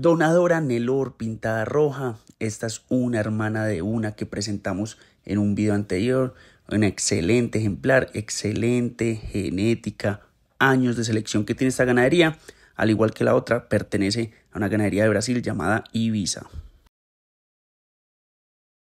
Donadora Nelor pintada roja. Esta es una hermana de una que presentamos en un video anterior. Un excelente ejemplar, excelente genética, años de selección que tiene esta ganadería. Al igual que la otra, pertenece a una ganadería de Brasil llamada Ibiza.